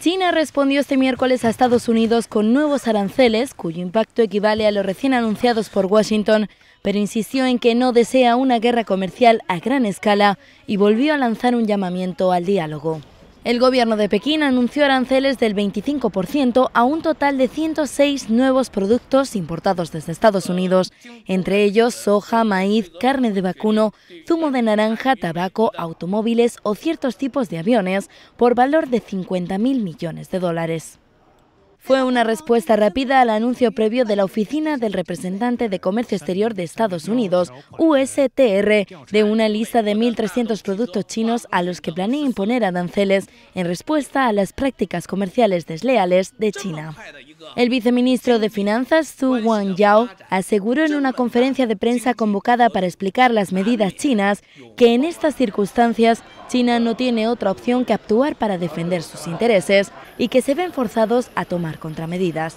China respondió este miércoles a Estados Unidos con nuevos aranceles, cuyo impacto equivale a los recién anunciados por Washington, pero insistió en que no desea una guerra comercial a gran escala y volvió a lanzar un llamamiento al diálogo. El gobierno de Pekín anunció aranceles del 25% a un total de 106 nuevos productos importados desde Estados Unidos, entre ellos soja, maíz, carne de vacuno, zumo de naranja, tabaco, automóviles o ciertos tipos de aviones, por valor de 50.000 millones de dólares. Fue una respuesta rápida al anuncio previo de la Oficina del Representante de Comercio Exterior de Estados Unidos, USTR, de una lista de 1.300 productos chinos a los que planea imponer aranceles en respuesta a las prácticas comerciales desleales de China. El viceministro de Finanzas, Zhu Yao, aseguró en una conferencia de prensa convocada para explicar las medidas chinas que en estas circunstancias China no tiene otra opción que actuar para defender sus intereses y que se ven forzados a tomar contramedidas.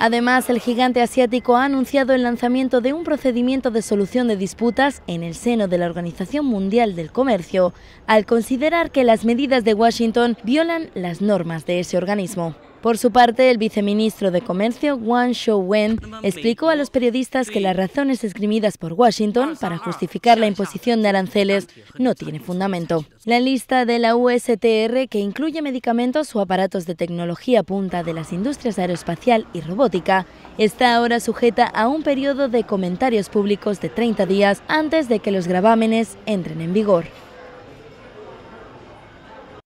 Además, el gigante asiático ha anunciado el lanzamiento de un procedimiento de solución de disputas en el seno de la Organización Mundial del Comercio, al considerar que las medidas de Washington violan las normas de ese organismo. Por su parte, el viceministro de Comercio, Wang Shouwen, explicó a los periodistas que las razones esgrimidas por Washington para justificar la imposición de aranceles no tiene fundamento. La lista de la USTR, que incluye medicamentos o aparatos de tecnología punta de las industrias aeroespacial y robótica, está ahora sujeta a un periodo de comentarios públicos de 30 días antes de que los gravámenes entren en vigor.